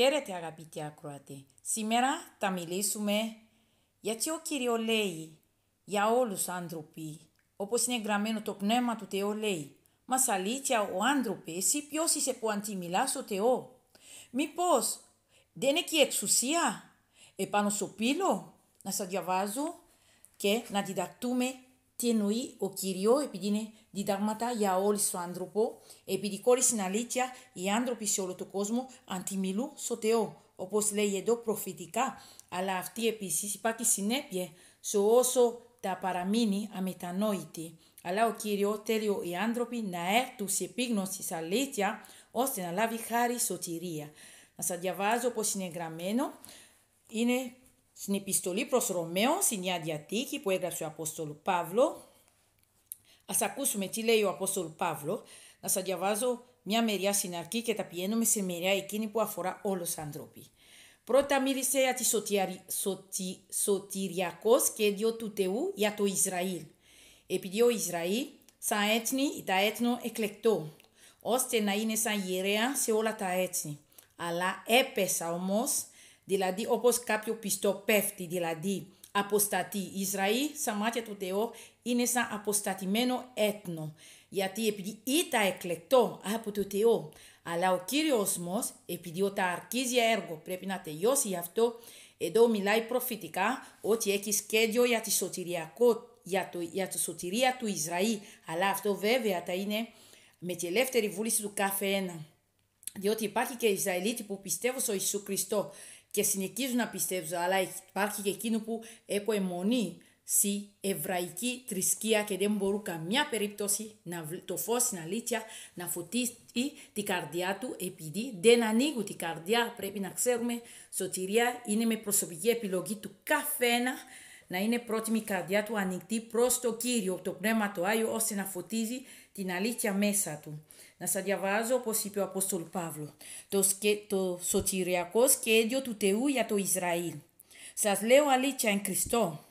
Χαίρετε αγαπητοί ακροατή. Σήμερα θα μιλήσουμε γιατί ο Κύριο λέει για όλους άνθρωποι, όπως είναι γραμμένο το πνεύμα του Θεού λέει. Μας αλήθεια ο άνθρωπος, εσύ ποιος είσαι που αντιμιλάς στο Θεό. Μήπως δεν έχει εξουσία επάνω στο πύλο να σας διαβάζω και να διδακτούμε τι εννοεί ο Κύριο, επειδή είναι διδάγματα για όλη του άνθρωπο, επειδή κόρη στην αλήθεια οι άνθρωποι σε όλο τον κόσμο αντιμιλούν στο Θεό, όπως λέει εδώ προφητικά, αλλά αυτή επίσης υπάρχει συνέπεια σε όσο τα παραμείνει αμετανόητη. Αλλά ο Κύριο θέλει οι άνθρωποι να έρθουν σε επίγνωση σε αλήθεια, ώστε να λάβει χάρη σωτηρία. Να σας διαβάζω πώς είναι γραμμένο. Είναι στην επιστολή προς Ρωμαίων, στην Νέα που έγραψε ο Απόστολο Παύλο, ας ακούσουμε τι λέει ο Απόστολο Παύλο, να σας διαβάζω μια μεριά στην αρχή και τα πιένουμε σε μεριά εκείνη που αφορά όλους τους ανθρώπους. Πρώτα μίλησε για τη σωτηρι... σωτηριακό σχέδιο του Θεού για το Ισραήλ. Επειδή ο Ισραήλ σαν έθνη ήταν έθνο εκλεκτό, ώστε να είναι σαν ιερέα σε όλα τα έθνη. Αλλά έπεσα όμως δηλαδή όπως κάποιο πιστό πέφτει, δηλαδή αποστατεί. Η Ισραήλ, στα μάτια του Θεού, είναι σαν αποστατημένο έθνο, γιατί επειδή ήταν εκλεκτό από το Θεό, αλλά ο Κύριος μας, επειδή όταν αρκίζει έργο πρέπει να τελειώσει γι' αυτό, εδώ μιλάει προφητικά ότι έχει σχέδιο για τη σωτηρία, για, το, για τη σωτηρία του Ισραήλ. Αλλά αυτό βέβαια θα είναι με τη ελεύθερη βούληση του κάθε ένα. Διότι υπάρχει και Ισραηλίτη που πιστεύω στο Ιησού Χριστό και συνεχίζω να πιστεύω, αλλά υπάρχει και εκείνο που έχω αιμονή στη εβραϊκή θρησκεία και δεν μπορούν καμιά περίπτωση να το φως στην αλήθεια να φωτίσει την καρδιά του επειδή δεν ανοίγουν την καρδιά. Πρέπει να ξέρουμε σωτηρία είναι με προσωπική επιλογή του καθένα να είναι πρότιμη η καρδιά του ανοιχτή προς το Κύριο, το Πνεύμα το Άγιο ώστε να φωτίζει την αλήθεια μέσα του. Να σας διαβάζω όπως είπε ο Απόστολ Παύλος, το, σκε... το σωτηριακό σχέδιο του Θεού για το Ισραήλ. Σας λέω αλήθεια εν Χριστό,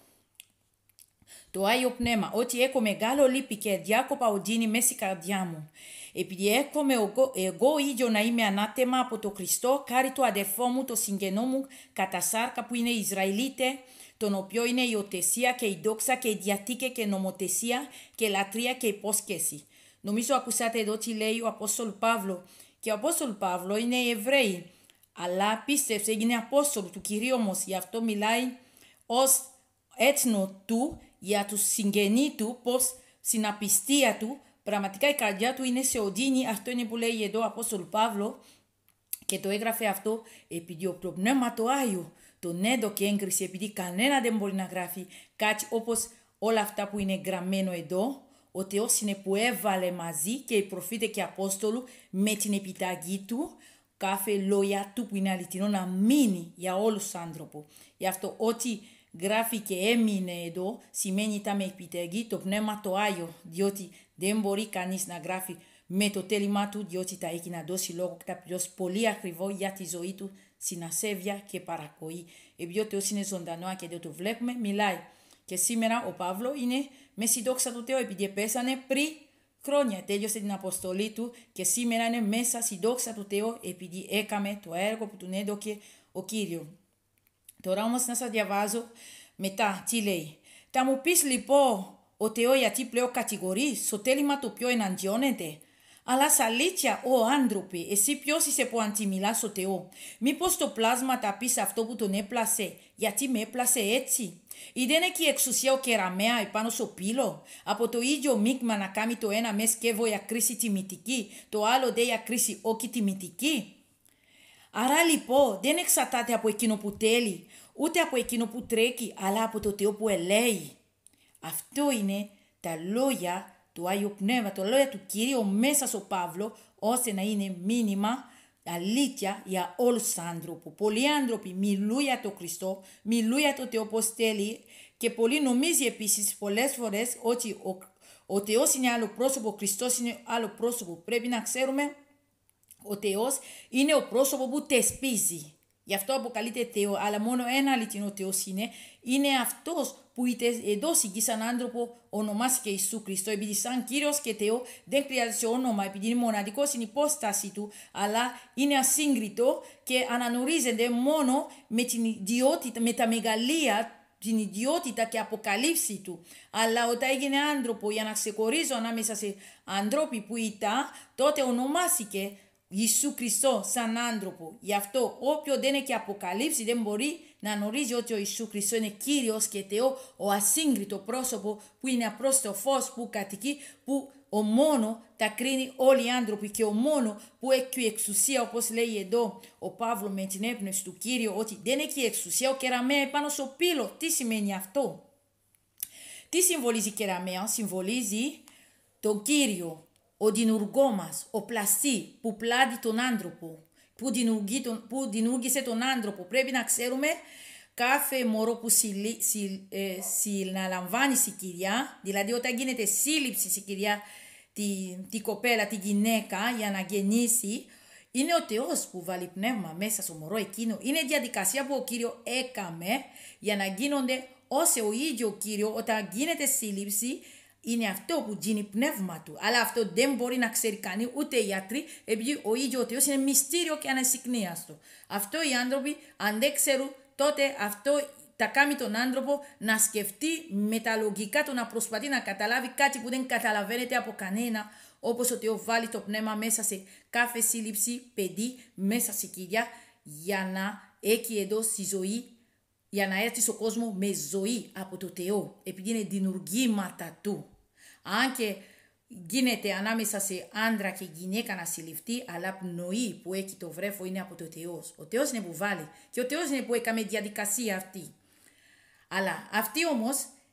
το Άγιο Πνεύμα, ότι έχω μεγάλο λύπη και διάκοπα οδύνη μέσα στην καρδιά μου. Επειδή έρχομαι εγώ, εγώ ίδιο να είμαι ανάτεμα από το Χριστό, κάρι του αδερφό μου, το συγγενό μου, κατά σάρκα που είναι Ισραηλίτε, τον οποίο είναι η οτεσία και η δόξα και η διατήκε και νομοθεσία και λατρεία και υπόσχεση. Νομίζω ακούσατε εδώ τι λέει ο Απόστολ Παύλο. Και ο Απόστολ Παύλο είναι Εβραίοι. Αλλά πίστευσε, έγινε Απόστολ του Κυρίου όμως. Γι' αυτό μιλάει ως έθνο του, για τους συγγενεί του, πως στην απιστία του, πραγματικά η καρδιά του είναι σε οδύνη. Αυτό είναι που λέει εδώ ο Απόστολ Παύλο. Και το έγραφε αυτό επειδή ο προπνεύμα του Άγιο τον έδωκε έγκριση, επειδή κανένα δεν μπορεί να γράφει κάτι όπως όλα αυτά που είναι γραμμένο εδώ ο Θεός είναι που έβαλε μαζί και οι προφήτες και οι Απόστολοι με την επιταγή του κάθε λόγια του που είναι αληθινό να μείνει για όλους τους άνθρωπους. Γι' αυτό ό,τι γράφει και έμεινε εδώ σημαίνει ήταν με επιταγή το Πνεύμα το Άγιο διότι δεν μπορεί κανείς να γράφει με το τέλημά του διότι τα έχει να δώσει λόγο και τα πληρώσει πολύ ακριβό για τη ζωή του συνασέβεια και παρακοή. Επειδή ο Θεός είναι ζωντανό και δεν το βλέπουμε μιλάει. Και σήμερα ο Παύλος είναι με δόξα του Θεού επειδή πέσανε πριν χρόνια τέλειωσε την αποστολή του και σήμερα είναι μέσα στη δόξα του Θεού επειδή έκαμε το έργο που του έδωκε ο Κύριο. Τώρα όμως να σας διαβάζω μετά τι λέει. Θα μου πεις λοιπόν ο Θεός γιατί πλέον κατηγορεί στο τέλημα το οποίο εναντιώνεται. Αλλά σ' αλήθεια, ο άνθρωπε, εσύ ποιος είσαι που αντιμιλάς ο Θεό. Μήπως το πλάσμα τα πεις αυτό που τον έπλασε, γιατί με έπλασε έτσι. Ή δεν έχει εξουσία ο κεραμέα επάνω στο πύλο, από το ίδιο μείγμα να κάνει το ένα μες σκεύο για κρίση τιμητική, το άλλο δε για κρίση όχι τιμητική. Άρα λοιπόν δεν εξατάται από εκείνο που θέλει. ούτε από εκείνο που τρέχει, αλλά από το Θεό που ελέει. Αυτό είναι τα λόγια το Άγιο Πνεύμα, το λόγια του Κυρίου μέσα στο Παύλο, ώστε να είναι μήνυμα αλήθεια για όλους τους άνθρωπους. Πολλοί άνθρωποι μιλούν για τον Χριστό, μιλούν για το Θεό όπως θέλει και πολλοί νομίζει επίσης πολλές φορές ότι ο, ο Θεός είναι άλλο πρόσωπο, ο Χριστός είναι άλλο πρόσωπο. Πρέπει να ξέρουμε ο Θεός είναι ο πρόσωπο που τεσπίζει. Γι' αυτό αποκαλείται Θεό, αλλά μόνο ένα αληθινό Θεός είναι. Είναι αυτός που είτε εδώ σαν άνθρωπο ονομάστηκε Ιησού Χριστό, επειδή σαν κύριος και Θεό δεν χρειάζεται όνομα, επειδή είναι μοναδικό στην υπόσταση του, αλλά είναι ασύγκριτο και αναγνωρίζεται μόνο με, την ιδιότητα, με τα μεγαλεία την ιδιότητα και αποκαλύψη του. Αλλά όταν έγινε άνθρωπο για να ξεχωρίζω ανάμεσα σε ανθρώποι που ήταν, τότε ονομάστηκε Ιησού Χριστό σαν άνθρωπο. Γι' αυτό όποιο δεν έχει αποκαλύψει δεν μπορεί να γνωρίζει ότι ο Ιησού Χριστός είναι Κύριος και Θεό, ο ασύγκριτο πρόσωπο που είναι απρόστο φως που κατοικεί, που ο μόνο τα κρίνει όλοι οι άνθρωποι και ο μόνο που έχει εξουσία όπως λέει εδώ ο Παύλος με την έπνευση του Κύριου ότι δεν έχει εξουσία ο κεραμέα πάνω στο πύλο. Τι σημαίνει αυτό. Τι συμβολίζει κεραμέα, συμβολίζει τον Κύριο, ο δημιουργός μας, ο πλαστή που πλάδει τον άνθρωπο που, δημιούργησε τον, που τον άνθρωπο. Πρέπει να ξέρουμε κάθε μωρό που συναλαμβάνει ε, κυρία δηλαδή όταν γίνεται σύλληψη κυρία, τη, τη κοπέλα, τη γυναίκα για να γεννήσει, είναι ο Θεός που βάλει πνεύμα μέσα στο μωρό εκείνο. Είναι διαδικασία που ο Κύριο έκαμε για να γίνονται όσο ο ίδιο ο Κύριο όταν γίνεται σύλληψη είναι αυτό που γίνει πνεύμα του. Αλλά αυτό δεν μπορεί να ξέρει κανεί ούτε οι γιατροί, επειδή ο ίδιος ο Θεός είναι μυστήριο και ανασυκνίαστο. Αυτό οι άνθρωποι, αν δεν ξέρουν, τότε αυτό τα κάνει τον άνθρωπο να σκεφτεί με τα λογικά του να προσπαθεί να καταλάβει κάτι που δεν καταλαβαίνεται από κανένα, όπως ο ο βάλει το πνεύμα μέσα σε κάθε σύλληψη, παιδί, μέσα σε κοιλιά, για να έχει εδώ στη ζωή για να έρθει στον κόσμο με ζωή από το Θεό, επειδή είναι δημιουργήματα του. Αν και γίνεται ανάμεσα σε άντρα και γυναίκα να συλληφθεί, αλλά πνοή που έχει το βρέφο είναι από το Θεός. Ο Θεός είναι που βάλει και ο Θεός είναι που έκαμε διαδικασία αυτή. Αλλά αυτή όμως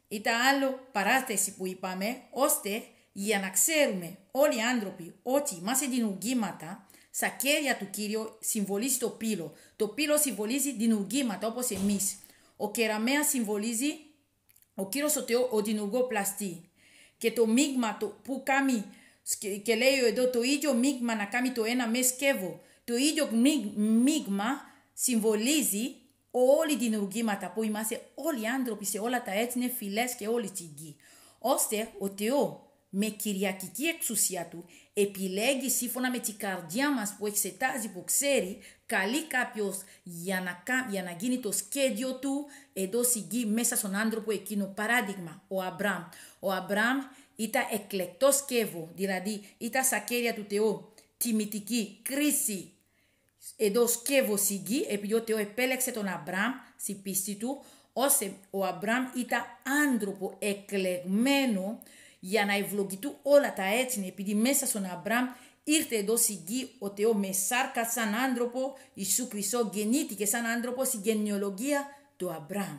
ήταν άλλο παράθεση που είπαμε, ώστε για να ξέρουμε όλοι οι άνθρωποι ότι οι δημιουργήματα στα κέρια του Κύριου συμβολίζει το πύλο. Το πύλο συμβολίζει δημιουργήματα όπω εμεί. Ο κεραμέα συμβολίζει ο κύριο ο, Θεό, ο δημιουργό πλαστή και το μείγμα το, που κάνει, και λέει εδώ το ίδιο μείγμα να κάνει το ένα με σκεύο, το ίδιο μείγμα συμβολίζει όλη την οργήματα που είμαστε όλοι οι άνθρωποι σε όλα τα έθνη, φυλές και όλη τη γη, ώστε ο Θεός με κυριακική εξουσία του επιλέγει σύμφωνα με την καρδιά μας που εξετάζει, που ξέρει, καλεί κάποιος για να, για να γίνει το σχέδιο του εδώ συγκεί μέσα στον άνθρωπο εκείνο. Παράδειγμα, ο Αμπραμ. Ο Αμπραμ ήταν εκλεκτό σκεύο, δηλαδή ήταν στα κέρια του Θεού τιμητική κρίση εδώ σκεύο συγκεί επειδή ο Θεό επέλεξε τον Αμπραμ στην πίστη του, ώστε ο Αμπραμ ήταν άνθρωπο εκλεγμένο για να ευλογητούν όλα τα έτσι, επειδή μέσα στον Αμπραμ ήρθε εδώ στη γη ο Θεό με σάρκα σαν άνθρωπο, Ιησού Χριστό γεννήθηκε σαν άνθρωπο στην γενεολογία του Αμπραμ.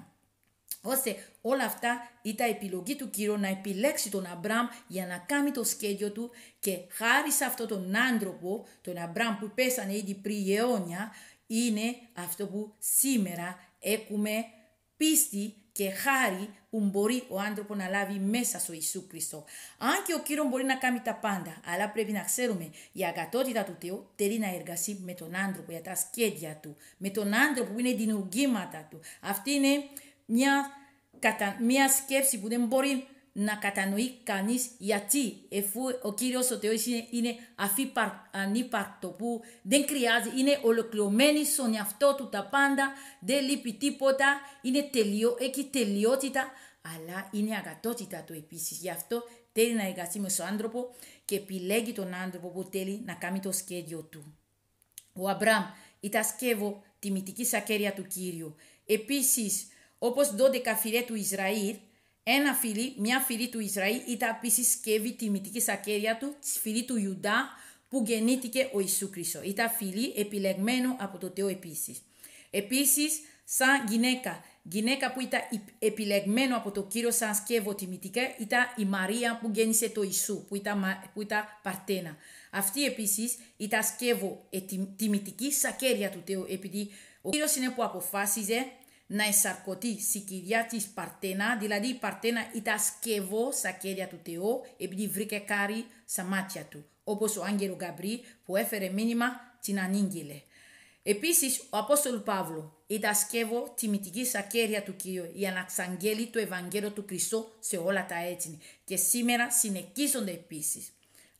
Ώστε όλα αυτά ήταν επιλογή του Κύριου να επιλέξει τον Αμπραμ για να κάνει το σχέδιο του και χάρη σε αυτόν τον άνθρωπο, τον Αμπραμ που πέσανε ήδη πριν αιώνια, είναι αυτό που σήμερα έχουμε πίστη και χάρη που μπορεί ο άνθρωπο να λάβει μέσα στο Ιησού Χριστό. Αν και ο κύριο μπορεί να κάνει τα πάντα, αλλά πρέπει να ξέρουμε η αγατότητα του Θεού θέλει να εργαστεί με τον άνθρωπο για τα σχέδια του, με τον άνθρωπο που είναι δημιουργήματα του. Αυτή είναι μια, κατα... μια σκέψη που δεν μπορεί να κατανοεί κανείς γιατί εφού ο Κύριος ο Θεός είναι, είναι αφύπαρ, ανύπαρκτο που δεν χρειάζεται, είναι ολοκληρωμένη στον εαυτό του τα πάντα, δεν λείπει τίποτα, είναι τελειό, έχει τελειότητα, αλλά είναι αγατότητα του επίσης. Γι' αυτό θέλει να εργαστεί με τον άνθρωπο και επιλέγει τον άνθρωπο που θέλει να κάνει το σχέδιο του. Ο Αμπραμ ήταν σκεύο τιμητική σακέρια του Κύριου. Επίση, όπω 12 φυρέ του Ισραήλ, ένα φιλί, μια φιλή του Ισραήλ ήταν επίση σκεύη τιμητική σακέρια του, τη φιλή του Ιουδά που γεννήθηκε ο Ιησού Χριστό. Ήταν φιλή επιλεγμένο από το Θεό επίση. Επίση, σαν γυναίκα, γυναίκα που ήταν επιλεγμένο από το κύριο σαν σκεύο τιμητική, ήταν η Μαρία που γέννησε το Ιησού, που ήταν, που ήταν Παρτένα. Αυτή επίση ήταν σκεύο ε, τιμητική σακέρια του Θεού, επειδή ο κύριο είναι που αποφάσιζε να εσαρκωθεί στη κυριά της Παρτένα, δηλαδή η Παρτένα ήταν σκευό στα χέρια του Θεού, επειδή βρήκε κάρι στα μάτια του, όπως ο Άγγελο Γκαμπρί που έφερε μήνυμα την ανήγγειλε. Επίσης, ο Απόστολος Παύλο ήταν σκεύο τη στα σακέρια του Κυρίου για να ξαγγέλει το Ευαγγέλιο του Χριστού σε όλα τα έτσι. και σήμερα συνεχίζονται επίσης.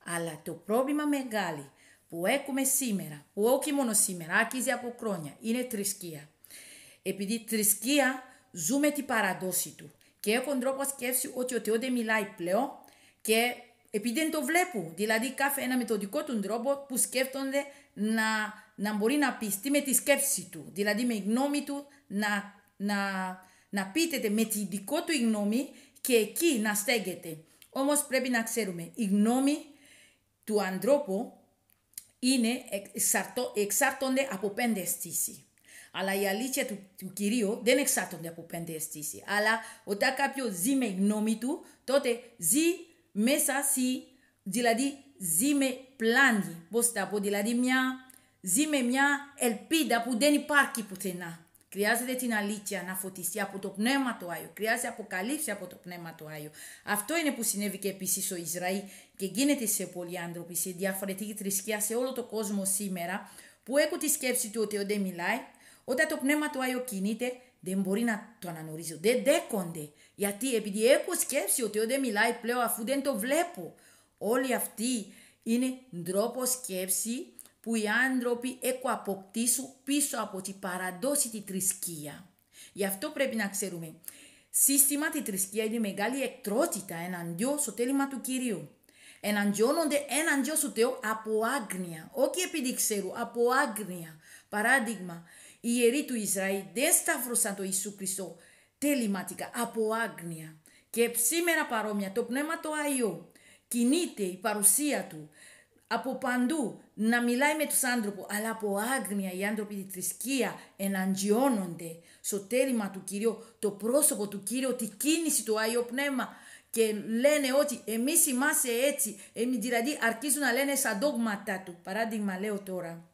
Αλλά το πρόβλημα μεγάλη που έχουμε σήμερα, που όχι μόνο σήμερα, άκυζε από χρόνια, είναι θρησκεία. Επειδή θρησκεία ζούμε την παραδόση του. Και έχουν τρόπο σκέψη ότι ο Θεός δεν μιλάει πλέον και επειδή δεν το βλέπουν. Δηλαδή κάθε ένα με τον δικό του τρόπο που σκέφτονται να, να μπορεί να πιστεί με τη σκέψη του. Δηλαδή με γνώμη του να, να, να πείτεται με τη δικό του γνώμη και εκεί να στέγεται. Όμως πρέπει να ξέρουμε, η γνώμη του ανθρώπου είναι εξαρτώνται από πέντε αισθήσεις αλλά η αλήθεια του, του κυρίου δεν εξάρτονται από πέντε αισθήσει. Αλλά όταν κάποιος ζει με γνώμη του, τότε ζει μέσα σε, δηλαδή ζει με πλάνη. Πώς θα πω, δηλαδή μια, ζει με μια ελπίδα που δεν υπάρχει πουθενά. Χρειάζεται την αλήθεια να φωτιστεί από το πνεύμα του Άγιο. Χρειάζεται αποκαλύψη από το πνεύμα του Άγιο. Αυτό είναι που συνέβη και επίσης στο Ισραήλ και γίνεται σε πολλοί άνθρωποι, σε διαφορετική θρησκεία σε όλο τον κόσμο σήμερα, που έχουν τη σκέψη του ότι ο δεν μιλάει, όταν το πνεύμα του Άγιο κινείται, δεν μπορεί να το αναγνωρίζω. Δεν δέκονται. Γιατί επειδή έχω σκέψει ότι δεν μιλάει πλέον αφού δεν το βλέπω. Όλοι αυτοί είναι τρόπο σκέψη που οι άνθρωποι έχουν αποκτήσει πίσω από την παραδόση τη θρησκεία. Γι' αυτό πρέπει να ξέρουμε. Σύστημα τη θρησκεία είναι μεγάλη εκτρότητα εναντίον στο τέλημα του Κυρίου. Εναντιώνονται εναντίον στο Θεό από άγνοια. Όχι επειδή ξέρω, από άγνοια. Παράδειγμα, οι ιεροί του Ισραήλ δεν σταυρώσαν τον Ιησού Χριστό τελειματικά από άγνοια. Και σήμερα παρόμοια το Πνεύμα το Άγιο κινείται η παρουσία του από παντού να μιλάει με τους άνθρωπους, αλλά από άγνοια οι άνθρωποι τη θρησκεία εναντιώνονται στο τέλημα του Κυρίου, το πρόσωπο του Κυρίου, τη κίνηση του Άγιο Πνεύμα και λένε ότι εμείς είμαστε έτσι, δηλαδή αρχίζουν να λένε σαν δόγματα του. Παράδειγμα λέω τώρα.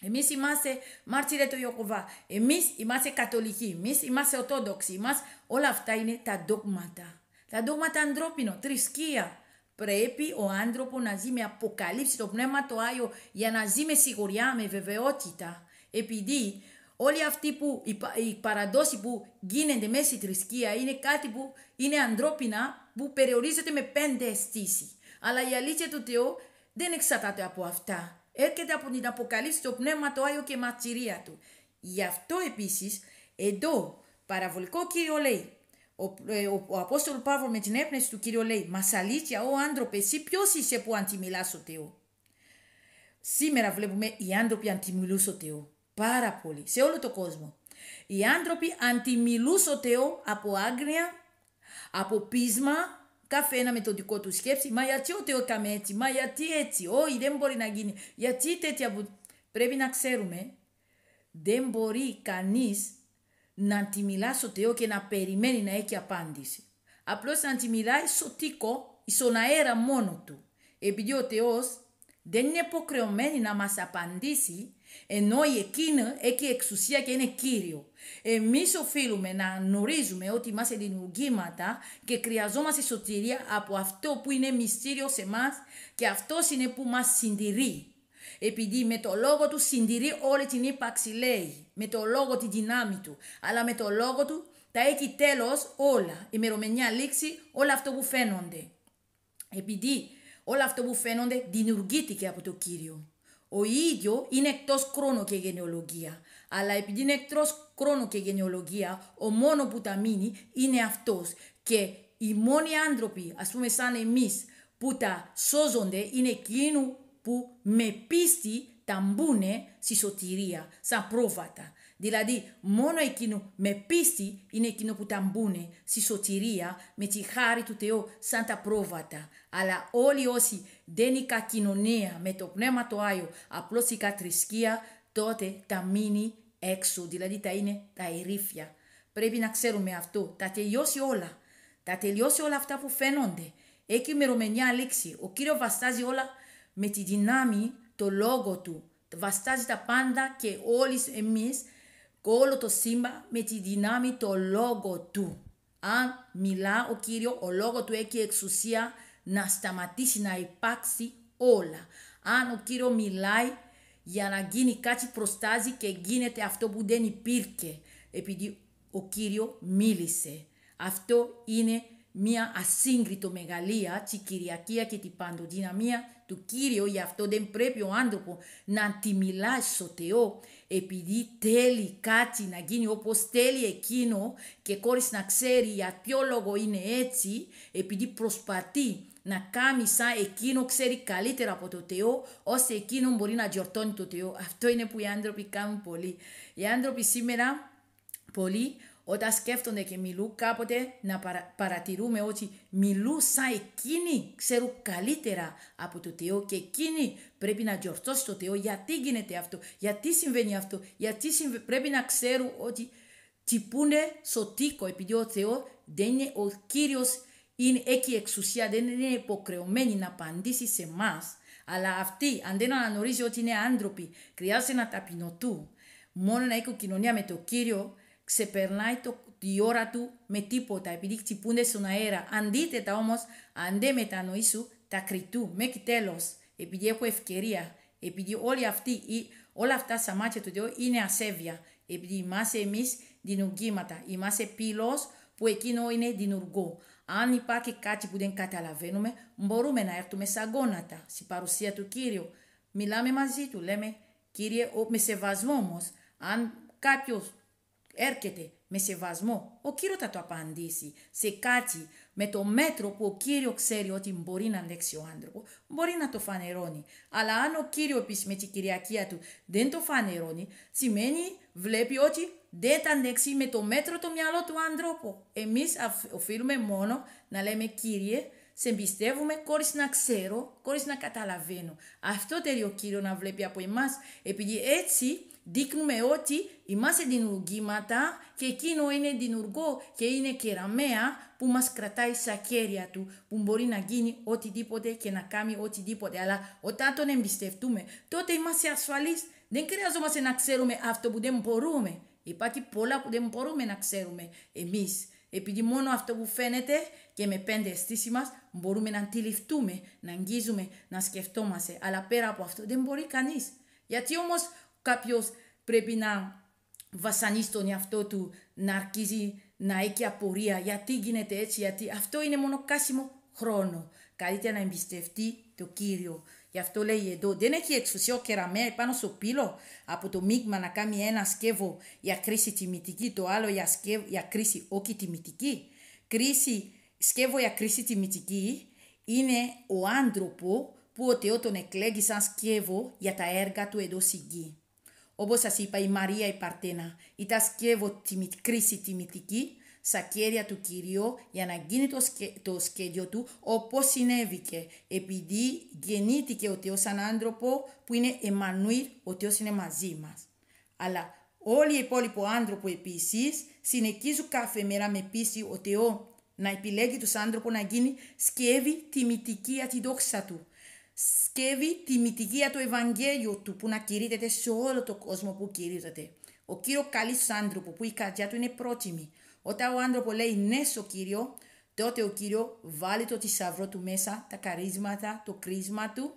Εμείς είμαστε μάρτυρες του Ιωκοβά. Εμείς είμαστε κατολικοί. Εμείς είμαστε ορθόδοξοι. Είμαστε... όλα αυτά είναι τα ντόγματα. Τα ντόγματα ανθρώπινο, θρησκεία. Πρέπει ο άνθρωπος να ζει με αποκαλύψη το πνεύμα του Άγιο για να ζει με σιγουριά, με βεβαιότητα. Επειδή όλοι αυτοί που οι παραδόσεις που γίνονται μέσα στη θρησκεία είναι κάτι που είναι ανθρώπινα που περιορίζεται με πέντε αισθήσεις. Αλλά η αλήθεια του Θεού δεν εξαρτάται από αυτά έρχεται από την αποκαλύψη το πνεύμα το Άγιο και μαρτυρία του. Γι' αυτό επίσης εδώ παραβολικό κύριο λέει ο, ε, ο, ο Απόστολος Παύλος με την έπνευση του κύριο λέει «Μας αλήθεια, ο άνθρωπο, εσύ ποιος είσαι που αντιμιλάς ο Θεό». Σήμερα βλέπουμε οι άνθρωποι αντιμιλούν ο Θεό. Πάρα πολύ, σε όλο τον κόσμο. Οι άνθρωποι αντιμιλούν ο Θεό από άγνοια, από πείσμα, κάθε ένα με το δικό του σκέψη. Μα γιατί ο Θεός έκαμε έτσι, μα γιατί έτσι, όχι δεν μπορεί να γίνει. Γιατί τέτοια που πρέπει να ξέρουμε, δεν μπορεί κανείς να τη μιλά στο Θεό και να περιμένει να έχει απάντηση. Απλώς να τη μιλάει στο τίκο, στον αέρα μόνο του. Επειδή ο Θεός δεν είναι υποχρεωμένοι να μας απαντήσει, ενώ η Εκείνη έχει εξουσία και είναι κύριο. Εμείς οφείλουμε να γνωρίζουμε ότι είμαστε δημιουργήματα και χρειαζόμαστε σωτηρία από αυτό που είναι μυστήριο σε εμάς και αυτός είναι που μας συντηρεί. Επειδή με το λόγο του συντηρεί όλη την ύπαρξη λέει, με το λόγο τη δυνάμει του, αλλά με το λόγο του τα έχει τέλος όλα, ημερομηνία λήξη, όλα αυτό που φαίνονται. Επειδή όλα αυτό που φαίνονται δημιουργήθηκε από το Κύριο. Ο ίδιο είναι εκτός χρόνο και γενεολογία. Αλλά επειδή είναι εκτός χρόνο και γενεολογία, ο μόνο που τα μείνει είναι αυτός. Και οι μόνοι άνθρωποι, ας πούμε, σαν εμείς, που τα σώζονται είναι εκείνοι που με πίστη τα μπουνε στη σωτηρία, σαν πρόβατα. Δηλαδή, μόνο εκείνο με πίστη είναι εκείνο που τα μπουν στη σωτηρία με τη χάρη του Θεού σαν τα πρόβατα. Αλλά όλοι όσοι δεν είχαν κοινωνία με το πνεύμα το Άγιο, απλώς είχαν θρησκεία, τότε τα μείνει έξω. Δηλαδή, τα είναι τα ερήφια. Πρέπει να ξέρουμε αυτό. Τα τελειώσει όλα. Τα τελειώσει όλα αυτά που φαίνονται. Έχει ημερομηνία λήξη. Ο κύριος βαστάζει όλα με τη δυνάμει, το λόγο του. Βαστάζει τα πάντα και όλοι εμείς όλο το σύμπαν με τη δυνάμει το λόγο του. Αν μιλά ο Κύριος, ο λόγος του έχει εξουσία να σταματήσει να υπάρξει όλα. Αν ο Κύριος μιλάει για να γίνει κάτι προστάζει και γίνεται αυτό που δεν υπήρχε επειδή ο Κύριος μίλησε. Αυτό είναι μια ασύγκριτο μεγαλία τη Κυριακία και την παντοδυναμία του Κύριου, γι' αυτό δεν πρέπει ο άνθρωπος να τη μιλάει στο Θεό επειδή θέλει κάτι να γίνει όπως θέλει εκείνο και χωρίς να ξέρει για ποιο λόγο είναι έτσι, επειδή προσπαθεί να κάνει σαν εκείνο ξέρει καλύτερα από το Θεό, ώστε εκείνο μπορεί να γιορτώνει το Θεό. Αυτό είναι που οι άνθρωποι κάνουν πολύ. Οι άνθρωποι σήμερα πολύ όταν σκέφτονται και μιλούν κάποτε να παρα, παρατηρούμε ότι μιλούν σαν εκείνοι ξέρουν καλύτερα από το Θεό και εκείνοι πρέπει να γιορτώσει το Θεό γιατί γίνεται αυτό, γιατί συμβαίνει αυτό, γιατί συμβα... πρέπει να ξέρουν ότι τυπούνε στο τίκο επειδή ο Θεό δεν είναι ο κύριος, έχει εξουσία, δεν είναι υποχρεωμένη να απαντήσει σε εμάς. Αλλά αυτοί αν δεν αναγνωρίζει ότι είναι άνθρωποι, χρειάζεται να ταπεινωτούν. Μόνο να έχουν κοινωνία με το κύριο, ξεπερνάει το, τη ώρα του με τίποτα, επειδή χτυπούνται στον αέρα. τα όμως, αν δεν μετανοήσουν τα κριτού μέχρι τέλος, επειδή έχω ευκαιρία, επειδή όλοι αυτοί, όλα αυτά στα μάτια του Θεού είναι ασέβεια, επειδή είμαστε εμείς δημιουργήματα, είμαστε πύλος που εκείνο είναι δημιουργό. Αν υπάρχει κάτι που δεν καταλαβαίνουμε, μπορούμε να έρθουμε σαν γόνατα, στην παρουσία του Κύριου. Μιλάμε μαζί του, λέμε, Κύριε, με σεβασμό αν κάποιος έρχεται με σεβασμό, ο κύριος θα το απαντήσει σε κάτι με το μέτρο που ο κύριος ξέρει ότι μπορεί να αντέξει ο άνθρωπο, μπορεί να το φανερώνει. Αλλά αν ο κύριος με την κυριαρχία του δεν το φανερώνει, σημαίνει βλέπει ότι δεν τα αντέξει με το μέτρο το μυαλό του ανθρώπου. Εμείς οφείλουμε μόνο να λέμε κύριε, σε εμπιστεύουμε χωρίς να ξέρω, χωρίς να καταλαβαίνω. Αυτό θέλει ο κύριος να βλέπει από εμάς, επειδή έτσι δείχνουμε ότι είμαστε δημιουργήματα και εκείνο είναι δημιουργό και είναι κεραμαία που μας κρατάει στα χέρια του, που μπορεί να γίνει οτιδήποτε και να κάνει οτιδήποτε. Αλλά όταν τον εμπιστευτούμε, τότε είμαστε ασφαλείς. Δεν χρειαζόμαστε να ξέρουμε αυτό που δεν μπορούμε. Υπάρχει πολλά που δεν μπορούμε να ξέρουμε εμείς. Επειδή μόνο αυτό που φαίνεται και με πέντε αισθήσεις μας μπορούμε να αντιληφθούμε, να αγγίζουμε, να σκεφτόμαστε. Αλλά πέρα από αυτό δεν μπορεί κανείς. Γιατί όμως κάποιος πρέπει να βασανίσει τον εαυτό του, να αρχίζει να έχει απορία γιατί γίνεται έτσι, γιατί αυτό είναι μόνο κάσιμο χρόνο. Καλύτερα να εμπιστευτεί το Κύριο. Γι' αυτό λέει εδώ, δεν έχει εξουσία ο κεραμέα πάνω στο πύλο από το μείγμα να κάνει ένα σκεύο για κρίση τιμητική, το άλλο για, σκεύ, για κρίση όχι τιμητική. Κρίση, σκεύο για κρίση τιμητική είναι ο άνθρωπο που ο Θεός τον εκλέγει σαν σκεύο για τα έργα του εδώ συγκεί. Όπως σας είπα, η Μαρία η Παρτένα ήταν σκεύο κρίση τιμητική στα κέρια του Κυρίου για να γίνει το, σκέ, σχέδιο του όπως συνέβηκε επειδή γεννήθηκε ο Θεός σαν άνθρωπο που είναι Εμμανουήρ, ο Θεός είναι μαζί μας. Αλλά όλοι οι υπόλοιποι άνθρωποι επίσης συνεχίζουν κάθε μέρα με πίστη ο να επιλέγει τους άνθρωπου να γίνει σκεύη τιμητική για τη δόξα του σκεύει τη μυτικία του Ευαγγέλιου του που να κηρύτεται σε όλο τον κόσμο που κηρύτεται. Ο κύριο καλής άνθρωπο που η καρδιά του είναι πρότιμη. Όταν ο άνθρωπο λέει ναι στο κύριο, τότε ο κύριο βάλει το θησαυρό του μέσα, τα καρίσματα, το κρίσμα του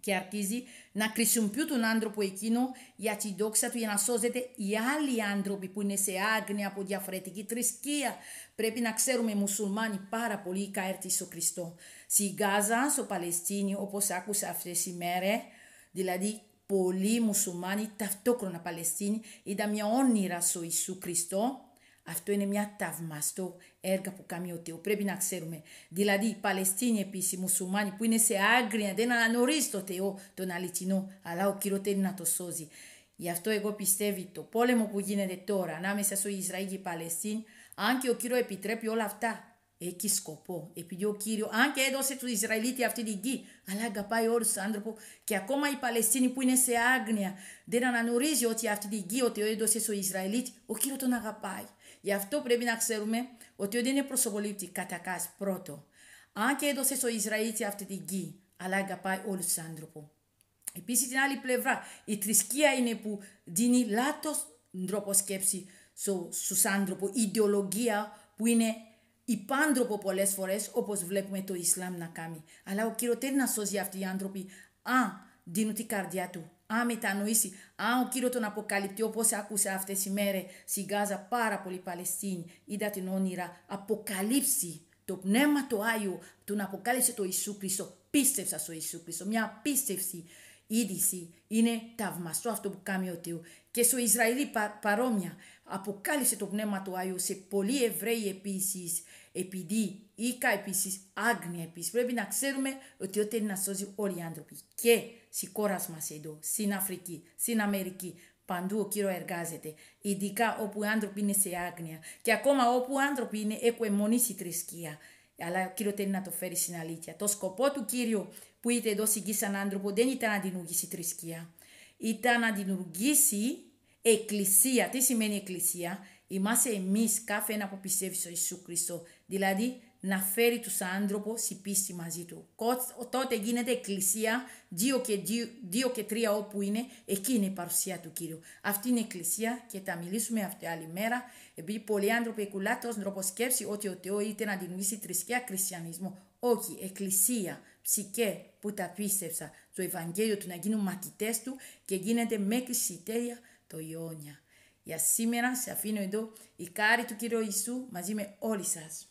και αρχίζει να πιο τον άνθρωπο εκείνο για τη δόξα του για να σώζεται οι άλλοι άνθρωποι που είναι σε άγνοια από διαφορετική θρησκεία. Πρέπει να ξέρουμε οι μουσουλμάνοι πάρα πολύ καέρτης στο Χριστό. Στη Γάζα, στο Παλαιστίνη, όπως άκουσα αυτές τι μέρες, δηλαδή πολλοί μουσουλμάνοι ταυτόχρονα Παλαιστίνοι ήταν μια όνειρα στο Ιησού Χριστό αυτό είναι μια ταυμαστό έργα που κάνει ο Θεός. Πρέπει να ξέρουμε. Δηλαδή, οι Παλαιστίνοι επίσης, οι Μουσουλμάνοι που είναι σε άγρια, δεν αναγνωρίζουν το Θεό τον αληθινό, αλλά ο Κύριος θέλει να το σώζει. Γι' αυτό εγώ πιστεύω το πόλεμο που γίνεται τώρα ανάμεσα στο Ισραήλ και η Παλαιστίνη, αν και ο κύριος επιτρέπει όλα αυτά, έχει σκοπό. Επειδή ο κύριος, αν και έδωσε του Ισραηλίτες αυτή τη γη, αλλά αγαπάει όλους τους άνθρωπου και ακόμα οι Παλαιστίνοι που είναι σε άγνοια, δεν αναγνωρίζει ότι αυτή την γη ότι έδωσε στο Ισραηλίτη, ο κύριος τον αγαπάει. Γι' αυτό πρέπει να ξέρουμε ότι δεν είναι προσωπολήπτη κατακάς πρώτο. Αν και έδωσε στο Ισραήλ αυτή τη γη, αλλά αγαπάει όλους τους άνθρωπου. Επίσης, την άλλη πλευρά, η θρησκεία είναι που δίνει λάθος τρόπο σκέψη στου άνθρωπου, ιδεολογία που είναι υπάνθρωπο πολλές φορές, όπως βλέπουμε το Ισλάμ να κάνει. Αλλά ο θέλει να σώσει αυτοί οι άνθρωποι, αν δίνουν την καρδιά του αν μετανοήσει, αν ο κύριος τον αποκαλυπτεί όπως άκουσα αυτέ τι μέρες στη Γάζα πάρα πολύ Παλαιστίνη, είδα την όνειρα, αποκαλύψει το πνεύμα του Άγιο, τον αποκάλυψε το Ιησού Χριστό. Πίστευσα στο Ιησού Χριστό. Μια πίστευση είδηση. Είναι ταυμαστό αυτό που κάνει ο Θεός. Και στο Ισραήλ παρόμοια αποκάλυψε το πνεύμα του Άγιο, σε πολλοί Εβραίοι επίσης, επειδή Ήκα επίσης, άγνοια επίσης. Πρέπει να ξέρουμε ότι ό,τι είναι να σώζει όλοι οι άνθρωποι. Και στη χώρα μας εδώ, στην Αφρική, στην Αμερική, παντού ο κύριος εργάζεται. Ειδικά όπου οι άνθρωποι είναι σε άγνοια. Και ακόμα όπου οι άνθρωποι είναι, έχουν στη θρησκεία. Αλλά ο κύριος θέλει να το φέρει στην αλήθεια. Το σκοπό του κύριου που είτε εδώ συγγεί σαν άνθρωπο δεν ήταν να δημιουργήσει θρησκεία. Ήταν να δημιουργήσει εκκλησία. Τι σημαίνει εκκλησία. Είμαστε εμείς, κάθε ένα που πιστεύει στο Ιησού Χριστό. Δηλαδή, να φέρει τους άνθρωπος η πίστη μαζί του. Τότε γίνεται εκκλησία, δύο και, δύο, δύο και τρία όπου είναι, εκεί είναι η παρουσία του Κύριου. Αυτή είναι η εκκλησία και τα μιλήσουμε αυτή άλλη μέρα, επειδή πολλοί άνθρωποι εκουλάτως σκέψη ότι ο Θεός είτε να δημιουργήσει θρησκεία χριστιανισμό. Όχι, εκκλησία, ψυχέ που τα πίστευσα, το Ευαγγέλιο του να γίνουν μαθητές του και γίνεται μέχρι τέλεια το Ιόνια. Για σήμερα σε αφήνω εδώ η κάρη του Κύριου Ιησού μαζί με όλοι σας.